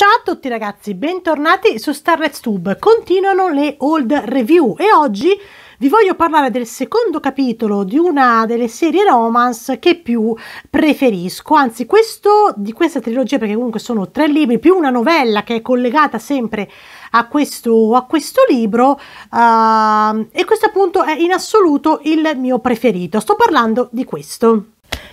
Ciao a tutti ragazzi, bentornati su Starlet's Tube. Continuano le old review e oggi vi voglio parlare del secondo capitolo di una delle serie romance che più preferisco, anzi questo di questa trilogia perché comunque sono tre libri più una novella che è collegata sempre a questo, a questo libro uh, e questo appunto è in assoluto il mio preferito. Sto parlando di questo.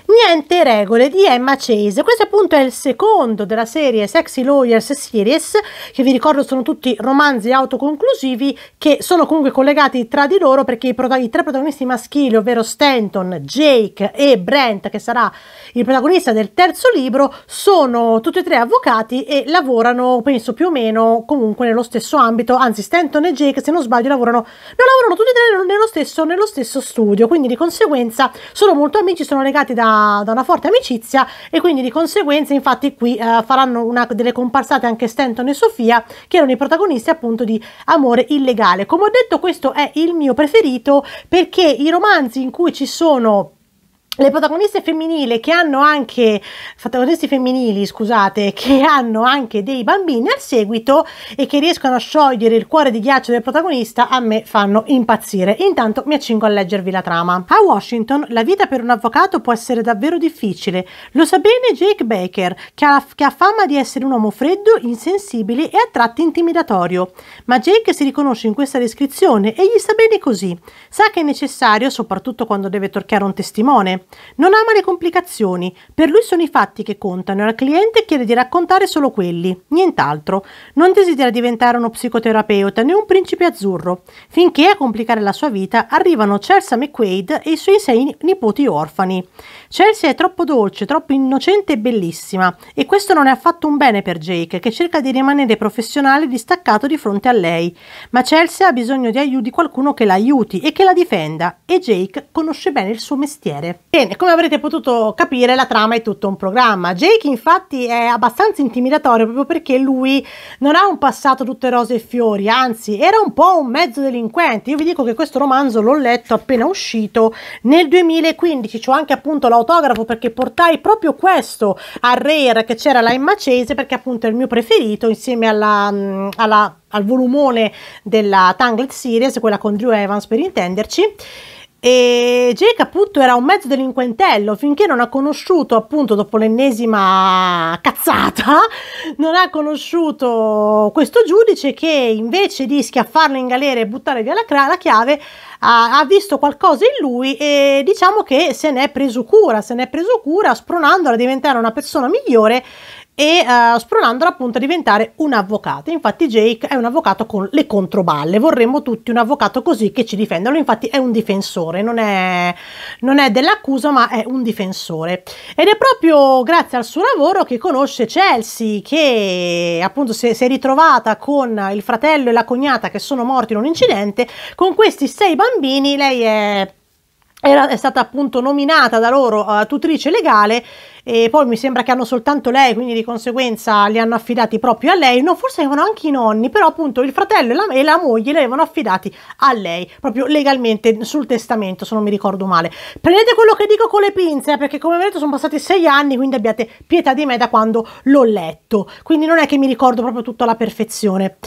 Niente regole di Emma Chase. Questo appunto è il secondo della serie Sexy Lawyers Series, che vi ricordo sono tutti romanzi autoconclusivi che sono comunque collegati tra di loro perché i, i tre protagonisti maschili, ovvero Stanton, Jake e Brent, che sarà il protagonista del terzo libro, sono tutti e tre avvocati e lavorano, penso più o meno, comunque nello stesso ambito. Anzi, Stanton e Jake, se non sbaglio, lavorano, no, lavorano tutti e tre nello stesso, nello stesso studio, quindi di conseguenza sono molto amici, sono legati da una, da una forte amicizia e quindi di conseguenza infatti qui eh, faranno una, delle comparsate anche Stanton e Sofia che erano i protagonisti appunto di Amore illegale. Come ho detto questo è il mio preferito perché i romanzi in cui ci sono le protagoniste femminili che hanno anche protagonisti femminili, scusate, che hanno anche dei bambini al seguito e che riescono a sciogliere il cuore di ghiaccio del protagonista a me fanno impazzire. Intanto mi accingo a leggervi la trama. A Washington la vita per un avvocato può essere davvero difficile. Lo sa bene Jake Baker, che ha, che ha fama di essere un uomo freddo, insensibile e a tratti intimidatorio. Ma Jake si riconosce in questa descrizione e gli sta bene così. Sa che è necessario, soprattutto quando deve torchiare un testimone. Non ama le complicazioni, per lui sono i fatti che contano e al cliente chiede di raccontare solo quelli, nient'altro. Non desidera diventare uno psicoterapeuta né un principe azzurro, finché a complicare la sua vita arrivano Chelsea McQuaid e i suoi sei nipoti orfani. Chelsea è troppo dolce, troppo innocente e bellissima e questo non è affatto un bene per Jake che cerca di rimanere professionale distaccato di fronte a lei, ma Chelsea ha bisogno di aiuto di qualcuno che la aiuti e che la difenda e Jake conosce bene il suo mestiere che come avrete potuto capire la trama è tutto un programma. Jake infatti è abbastanza intimidatorio proprio perché lui non ha un passato tutte rose e fiori, anzi era un po' un mezzo delinquente. Io vi dico che questo romanzo l'ho letto appena uscito nel 2015, c'ho cioè anche appunto l'autografo perché portai proprio questo a Rare che c'era là in Macese perché appunto è il mio preferito insieme alla, mm, alla al volumone della Tangled Series, quella con Drew Evans per intenderci e Jake appunto era un mezzo delinquentello finché non ha conosciuto appunto dopo l'ennesima cazzata non ha conosciuto questo giudice che invece di schiaffarlo in galera e buttare via la, cra- la chiave ha, ha, visto qualcosa in lui e diciamo che se ne è preso cura se ne è preso cura spronandolo a diventare una persona migliore e uh, eh, spronandola appunto a diventare un avvocato. Infatti Jake è un avvocato con le controballe, vorremmo tutti un avvocato così che ci difenda, infatti è un difensore, non è, non è dell'accusa ma è un difensore. Ed è proprio grazie al suo lavoro che conosce Chelsea che appunto si, si è ritrovata con il fratello e la cognata che sono morti in un incidente, con questi sei bambini lei è era, è stata appunto nominata da loro uh, tutrice legale e poi mi sembra che hanno soltanto lei, quindi di conseguenza li hanno affidati proprio a lei, no, forse avevano anche i nonni, però appunto il fratello e la, e la moglie li avevano affidati a lei, proprio legalmente sul testamento, se non mi ricordo male. Prendete quello che dico con le pinze, eh, perché come vedete sono passati sei anni, quindi abbiate pietà di me da quando l'ho letto, quindi non è che mi ricordo proprio tutto alla perfezione.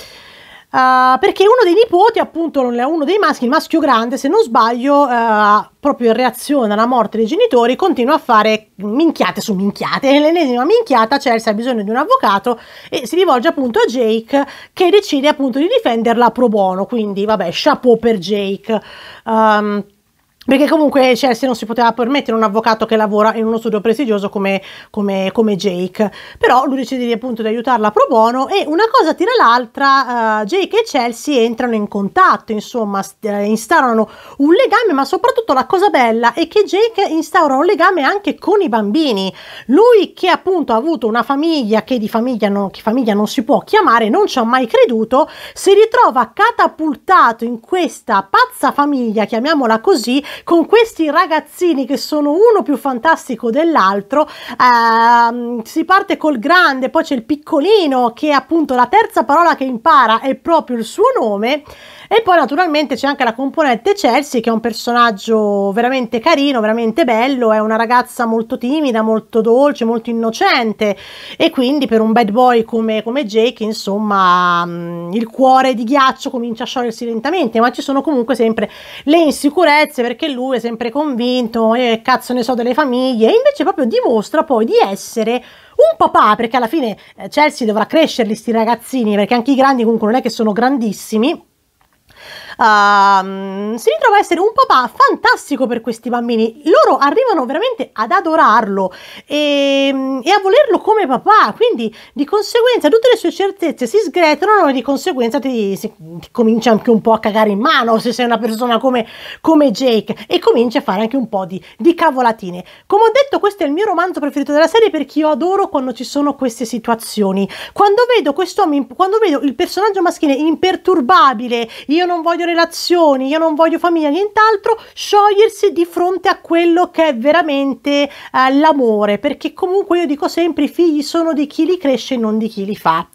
Uh, perché uno dei nipoti, appunto, uno dei maschi, il maschio grande, se non sbaglio, uh, proprio in reazione alla morte dei genitori, continua a fare minchiate su minchiate. L'ennesima minchiata, Chelsea cioè, ha bisogno di un avvocato e si rivolge appunto a Jake che decide appunto di difenderla pro bono. Quindi, vabbè, chapeau per Jake. Um, perché comunque Chelsea cioè, non si poteva permettere un avvocato che lavora in uno studio prestigioso come, come, come Jake, però lui decide di, appunto di aiutarla pro bono e una cosa tira l'altra, uh, Jake e Chelsea entrano in contatto, insomma, eh, instaurano un legame, ma soprattutto la cosa bella è che Jake instaura un legame anche con i bambini, lui che appunto ha avuto una famiglia che di famiglia non, che famiglia non si può chiamare, non ci ha mai creduto, si ritrova catapultato in questa pazza famiglia, chiamiamola così, con questi ragazzini che sono uno più fantastico dell'altro. Ehm, si parte col grande, poi c'è il piccolino che appunto la terza parola che impara è proprio il suo nome. E poi naturalmente c'è anche la componente Chelsea, che è un personaggio veramente carino, veramente bello, è una ragazza molto timida, molto dolce, molto innocente e quindi per un bad boy come, come Jake, insomma, mm, il cuore di ghiaccio comincia a sciogliersi lentamente, ma ci sono comunque sempre le insicurezze perché lui è sempre convinto, eh, cazzo ne so delle famiglie, e invece proprio dimostra poi di essere un papà, perché alla fine eh, Chelsea dovrà crescerli sti ragazzini, perché anche i grandi comunque non è che sono grandissimi, uh, si ritrova a essere un papà fantastico per questi bambini. Loro arrivano veramente ad adorarlo e, e a volerlo come papà, quindi di conseguenza tutte le sue certezze si sgretolano e di conseguenza ti, si, ti comincia anche un po' a cagare in mano se sei una persona come, come Jake e comincia a fare anche un po' di, di cavolatine. Come ho detto, questo è il mio romanzo preferito della serie perché io adoro quando ci sono queste situazioni. Quando vedo quest'uomo, quando vedo il personaggio maschile imperturbabile, io non voglio relazioni, io non voglio famiglia, nient'altro, sciogliersi di fronte a quello che è veramente eh, l'amore, perché comunque io dico sempre i figli sono di chi li cresce e non di chi li fa.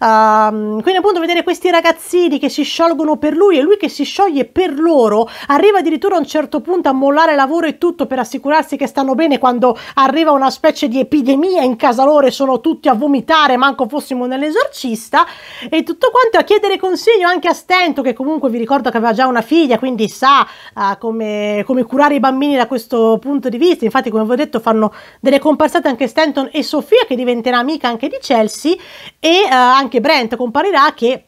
Um, quindi appunto vedere questi ragazzini che si sciolgono per lui e lui che si scioglie per loro, arriva addirittura a un certo punto a mollare lavoro e tutto per assicurarsi che stanno bene quando arriva una specie di epidemia in casa loro e sono tutti a vomitare, manco fossimo nell'esorcista e tutto quanto a chiedere consiglio anche a stento che comunque vi ricordo ricordo che aveva già una figlia, quindi sa uh, come, come, curare i bambini da questo punto di vista. Infatti, come vi ho detto, fanno delle comparsate anche Stanton e Sofia, che diventerà amica anche di Chelsea, e uh, anche Brent comparirà che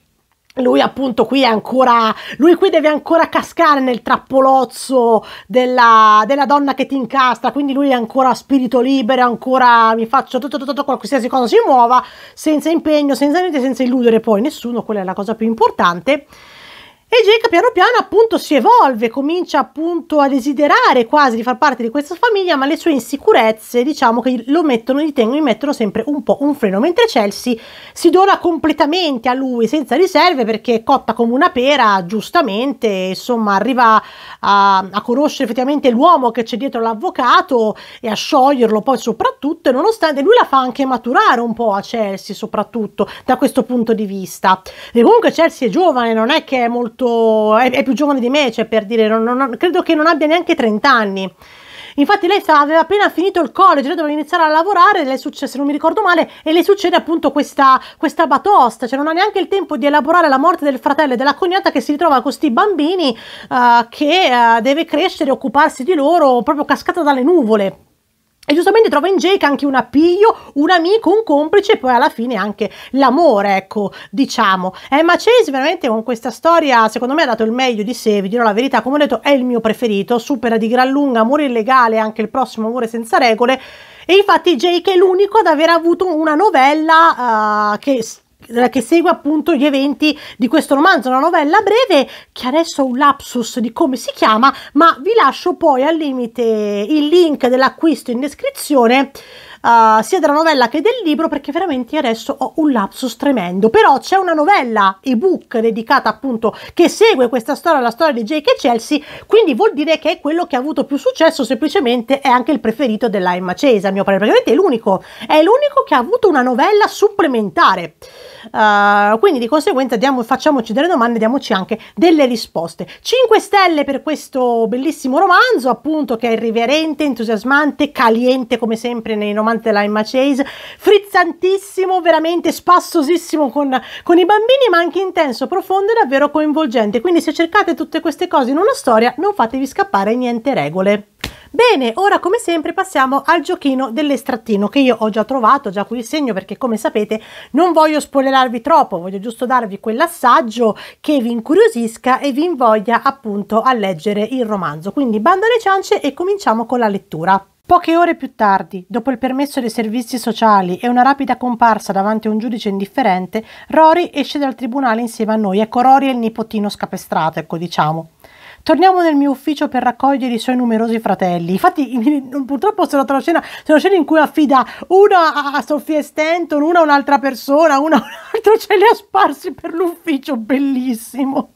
lui appunto qui è ancora lui qui deve ancora cascare nel trappolozzo della, della, donna che ti incastra quindi lui è ancora spirito libero ancora mi faccio tutto tutto, tutto qualsiasi cosa si muova senza impegno senza niente senza illudere poi nessuno quella è la cosa più importante e Jake piano piano appunto si evolve, comincia appunto a desiderare quasi di far parte di questa famiglia, ma le sue insicurezze diciamo che lo mettono, gli tengono, gli mettono sempre un po' un freno, mentre Chelsea si dona completamente a lui senza riserve perché è cotta come una pera, giustamente, insomma arriva a, a conoscere effettivamente l'uomo che c'è dietro l'avvocato e a scioglierlo poi soprattutto, e nonostante lui la fa anche maturare un po' a Chelsea soprattutto da questo punto di vista. E comunque Chelsea è giovane, non è che è molto molto... È, è, più giovane di me, cioè per dire, non, non, credo che non abbia neanche 30 anni. Infatti lei sta, aveva appena finito il college, lei doveva iniziare a lavorare, le succe, se non mi ricordo male, e le succede appunto questa, questa, batosta, cioè non ha neanche il tempo di elaborare la morte del fratello e della cognata che si ritrova con questi bambini uh, che uh, deve crescere e occuparsi di loro proprio cascata dalle nuvole. E giustamente trova in Jake anche un appiglio, un amico, un complice e poi alla fine anche l'amore, ecco, diciamo. Emma eh, Chase veramente con questa storia, secondo me ha dato il meglio di sé, vi dirò la verità, come ho detto è il mio preferito, supera di gran lunga Amore illegale, e anche il prossimo Amore senza regole. E infatti Jake è l'unico ad aver avuto una novella uh, che che segue appunto gli eventi di questo romanzo, una novella breve che adesso ho un lapsus di come si chiama, ma vi lascio poi al limite il link dell'acquisto in descrizione uh, sia della novella che del libro perché veramente adesso ho un lapsus tremendo. Però c'è una novella ebook dedicata appunto che segue questa storia, la storia di Jake e Chelsea, quindi vuol dire che è quello che ha avuto più successo, semplicemente è anche il preferito della Emma Chase, a mio parere, praticamente è l'unico, è l'unico che ha avuto una novella supplementare. Uh, quindi di conseguenza diamo, facciamoci delle domande, e diamoci anche delle risposte. 5 stelle per questo bellissimo romanzo, appunto, che è irriverente, entusiasmante, caliente come sempre nei romanzi amante della Emma Chase, frizzantissimo, veramente spassosissimo con, con i bambini, ma anche intenso, profondo e davvero coinvolgente. Quindi se cercate tutte queste cose in una storia, non fatevi scappare niente regole. Bene, ora come sempre passiamo al giochino dell'estrattino che io ho già trovato, già qui il segno perché come sapete non voglio spoilerarvi troppo, voglio giusto darvi quell'assaggio che vi incuriosisca e vi invoglia appunto a leggere il romanzo. Quindi bando alle ciance e cominciamo con la lettura. Poche ore più tardi, dopo il permesso dei servizi sociali e una rapida comparsa davanti a un giudice indifferente, Rory esce dal tribunale insieme a noi, ecco Rory e il nipotino scapestrato, ecco diciamo. Torniamo nel mio ufficio per raccogliere i suoi numerosi fratelli. Infatti, purtroppo sono una scena, scena in cui affida una a Sofia Stanton, una a un'altra persona, una a un altro, ce li ha sparsi per l'ufficio, bellissimo.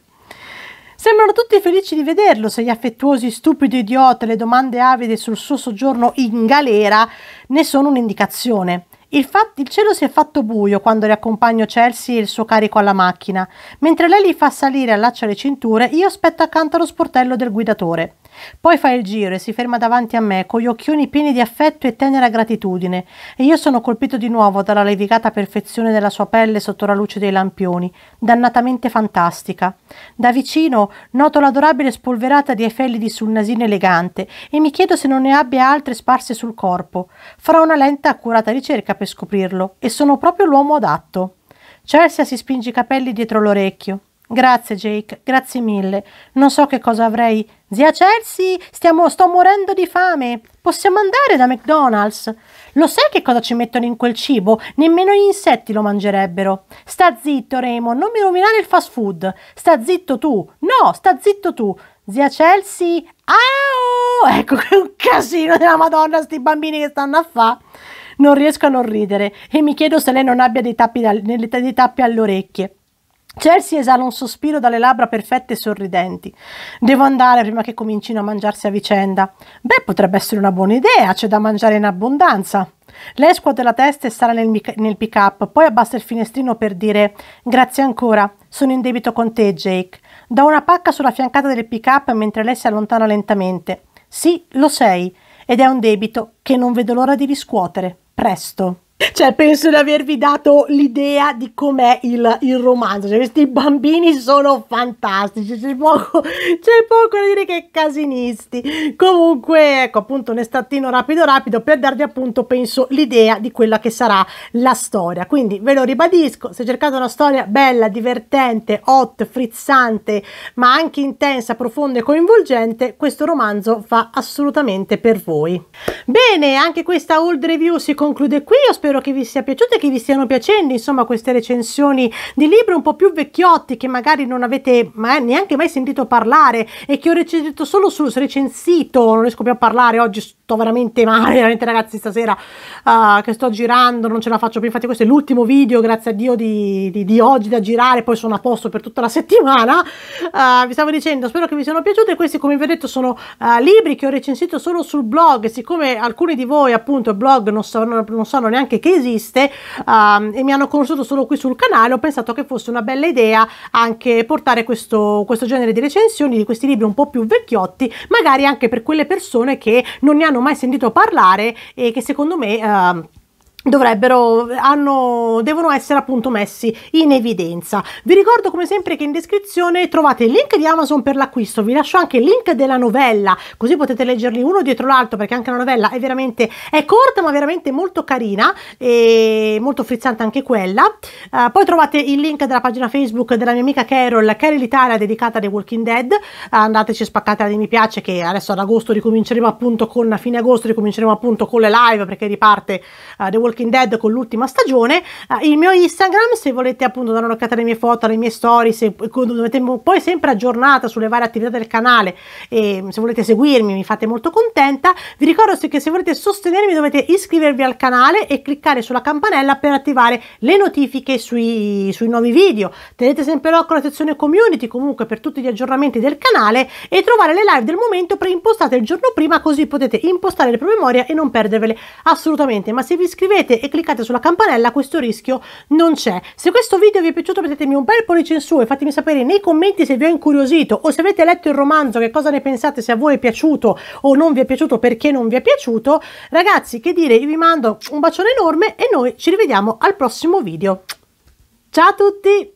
Sembrano tutti felici di vederlo se gli affettuosi stupidi idiote, le domande avide sul suo soggiorno in galera ne sono un'indicazione. Infatti il cielo si è fatto buio quando riaccompagno Chelsea e il suo carico alla macchina. Mentre lei li fa salire e allaccia le cinture, io aspetto accanto allo sportello del guidatore. Poi fa il giro e si ferma davanti a me con gli occhioni pieni di affetto e tenera gratitudine e io sono colpito di nuovo dalla levigata perfezione della sua pelle sotto la luce dei lampioni, dannatamente fantastica. Da vicino noto l'adorabile spolverata di efelidi sul nasino elegante e mi chiedo se non ne abbia altre sparse sul corpo. Farò una lenta accurata ricerca per scoprirlo e sono proprio l'uomo adatto. Chelsea si spinge i capelli dietro l'orecchio. Grazie Jake, grazie mille. Non so che cosa avrei. Zia Chelsea, stiamo, sto morendo di fame. Possiamo andare da McDonald's? Lo sai che cosa ci mettono in quel cibo? Nemmeno gli insetti lo mangerebbero. Sta zitto, Raymond, non mi rovinare il fast food. Sta zitto tu. No, sta zitto tu. Zia Chelsea, au! Ecco che un casino della Madonna sti bambini che stanno a fa'. Non riesco a non ridere e mi chiedo se lei non abbia dei tappi, da, dei tappi alle orecchie. Chelsea esala un sospiro dalle labbra perfette e sorridenti. Devo andare prima che comincino a mangiarsi a vicenda. Beh, potrebbe essere una buona idea, c'è da mangiare in abbondanza. Lei scuote la testa e sale nel, nel pick-up, poi abbassa il finestrino per dire «Grazie ancora, sono in debito con te, Jake». Da una pacca sulla fiancata del pick-up mentre lei si allontana lentamente. «Sì, lo sei, ed è un debito che non vedo l'ora di riscuotere. Presto». Cioè, penso di avervi dato l'idea di com'è il, il, romanzo. Cioè, questi bambini sono fantastici. C'è poco, c'è poco da dire che casinisti. Comunque, ecco appunto un estantino rapido rapido per darvi appunto, penso, l'idea di quella che sarà la storia. Quindi ve lo ribadisco: se cercate una storia bella, divertente, hot, frizzante, ma anche intensa, profonda e coinvolgente, questo romanzo fa assolutamente per voi. Bene, anche questa old review si conclude qui. Io spero spero che vi sia piaciuto e che vi stiano piacendo, insomma, queste recensioni di libri un po' più vecchiotti che magari non avete mai, neanche mai sentito parlare e che ho recensito solo sul recensito, non riesco più a parlare oggi, sto veramente male, veramente ragazzi stasera uh, che sto girando, non ce la faccio più, infatti questo è l'ultimo video, grazie a Dio, di, di, di oggi da girare, poi sono a posto per tutta la settimana, uh, vi stavo dicendo, spero che vi siano piaciute, questi come vi ho detto sono uh, libri che ho recensito solo sul blog, siccome alcuni di voi appunto il blog non sanno, non sanno neanche anche che esiste um, e mi hanno conosciuto solo qui sul canale ho pensato che fosse una bella idea anche portare questo, questo genere di recensioni di questi libri un po' più vecchiotti magari anche per quelle persone che non ne hanno mai sentito parlare e che secondo me uh, dovrebbero hanno, devono essere appunto messi in evidenza vi ricordo come sempre che in descrizione trovate il link di Amazon per l'acquisto vi lascio anche il link della novella così potete leggerli uno dietro l'altro perché anche la novella è veramente è corta ma veramente molto carina e molto frizzante anche quella uh, poi trovate il link della pagina Facebook della mia amica Carol Carol Italia dedicata a The Walking Dead eh, andateci e spaccatela di mi piace che adesso ad agosto ricominceremo appunto con a fine agosto ricominceremo appunto con le live perché riparte uh, The Walking Walking Dead con l'ultima stagione. Eh, il mio Instagram, se volete appunto dare un'occhiata alle mie foto, alle mie storie, se, dovete, poi sempre aggiornata sulle varie attività del canale e se volete seguirmi mi fate molto contenta. Vi ricordo che se volete sostenermi dovete iscrivervi al canale e cliccare sulla campanella per attivare le notifiche sui, sui nuovi video. Tenete sempre l'occhio alla sezione community comunque per tutti gli aggiornamenti del canale e trovare le live del momento preimpostate il giorno prima così potete impostare le promemoria e non perdervele assolutamente. Ma se vi iscrivete iscrivete e cliccate sulla campanella questo rischio non c'è. Se questo video vi è piaciuto mettetemi un bel pollice in su e fatemi sapere nei commenti se vi ho incuriosito o se avete letto il romanzo che cosa ne pensate, se a voi è piaciuto o non vi è piaciuto, perché non vi è piaciuto. Ragazzi, che dire, vi mando un bacione enorme e noi ci rivediamo al prossimo video. Ciao a tutti!